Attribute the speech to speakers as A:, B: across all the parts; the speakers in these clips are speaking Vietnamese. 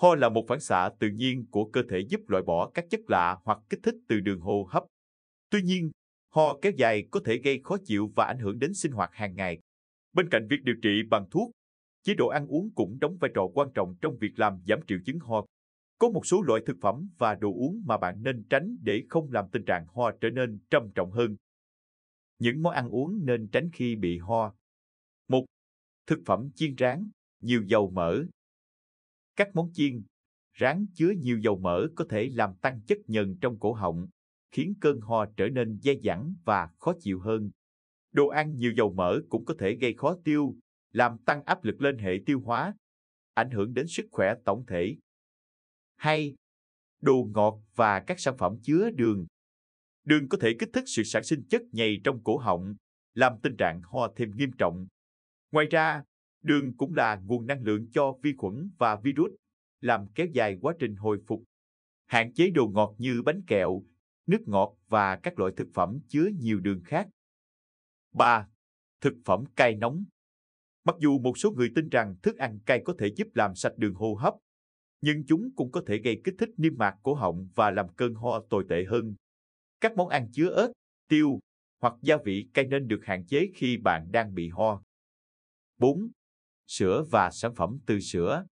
A: Ho là một phản xạ tự nhiên của cơ thể giúp loại bỏ các chất lạ hoặc kích thích từ đường hô hấp. Tuy nhiên, ho kéo dài có thể gây khó chịu và ảnh hưởng đến sinh hoạt hàng ngày. Bên cạnh việc điều trị bằng thuốc, chế độ ăn uống cũng đóng vai trò quan trọng trong việc làm giảm triệu chứng ho. Có một số loại thực phẩm và đồ uống mà bạn nên tránh để không làm tình trạng ho trở nên trầm trọng hơn. Những món ăn uống nên tránh khi bị ho. 1. Thực phẩm chiên rán, nhiều dầu mỡ, các món chiên, rán chứa nhiều dầu mỡ có thể làm tăng chất nhờn trong cổ họng, khiến cơn ho trở nên dai dẳng và khó chịu hơn. Đồ ăn nhiều dầu mỡ cũng có thể gây khó tiêu, làm tăng áp lực lên hệ tiêu hóa, ảnh hưởng đến sức khỏe tổng thể. hay Đồ ngọt và các sản phẩm chứa đường. Đường có thể kích thích sự sản sinh chất nhầy trong cổ họng, làm tình trạng ho thêm nghiêm trọng. Ngoài ra, Đường cũng là nguồn năng lượng cho vi khuẩn và virus, làm kéo dài quá trình hồi phục. Hạn chế đồ ngọt như bánh kẹo, nước ngọt và các loại thực phẩm chứa nhiều đường khác. 3. Thực phẩm cay nóng Mặc dù một số người tin rằng thức ăn cay có thể giúp làm sạch đường hô hấp, nhưng chúng cũng có thể gây kích thích niêm mạc cổ họng và làm cơn ho tồi tệ hơn. Các món ăn chứa ớt, tiêu hoặc gia vị cay nên được hạn chế khi bạn đang bị ho. 4 sữa và sản phẩm từ sữa.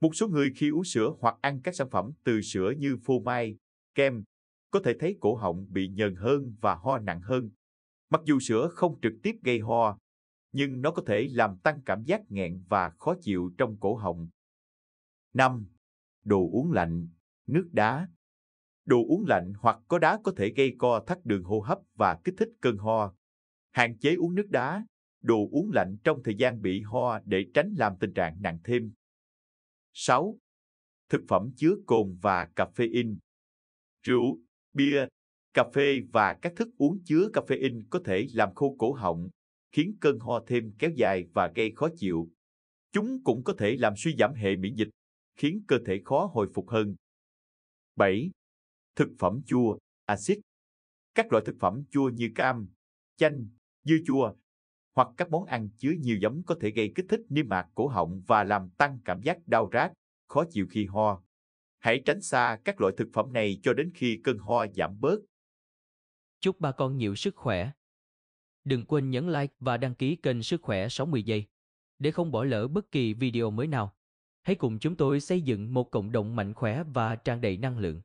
A: Một số người khi uống sữa hoặc ăn các sản phẩm từ sữa như phô mai, kem, có thể thấy cổ họng bị nhờn hơn và ho nặng hơn. Mặc dù sữa không trực tiếp gây ho, nhưng nó có thể làm tăng cảm giác nghẹn và khó chịu trong cổ họng. 5. Đồ uống lạnh, nước đá. Đồ uống lạnh hoặc có đá có thể gây co thắt đường hô hấp và kích thích cơn ho. Hạn chế uống nước đá, đồ uống lạnh trong thời gian bị ho để tránh làm tình trạng nặng thêm. 6. Thực phẩm chứa cồn và caffeine. Rượu, bia, cà phê và các thức uống chứa caffeine có thể làm khô cổ họng, khiến cơn ho thêm kéo dài và gây khó chịu. Chúng cũng có thể làm suy giảm hệ miễn dịch, khiến cơ thể khó hồi phục hơn. 7. Thực phẩm chua, axit. Các loại thực phẩm chua như cam, chanh, dưa chua, hoặc các món ăn chứa nhiều giấm có thể gây kích thích niêm mạc cổ họng và làm tăng cảm giác đau rát, khó chịu khi ho. Hãy tránh xa các loại thực phẩm này cho đến khi cơn ho giảm bớt. Chúc ba con nhiều sức khỏe. Đừng quên nhấn like và đăng ký kênh Sức khỏe 60 giây để không bỏ lỡ bất kỳ video mới nào. Hãy cùng chúng tôi xây dựng một cộng đồng mạnh khỏe và tràn đầy năng lượng.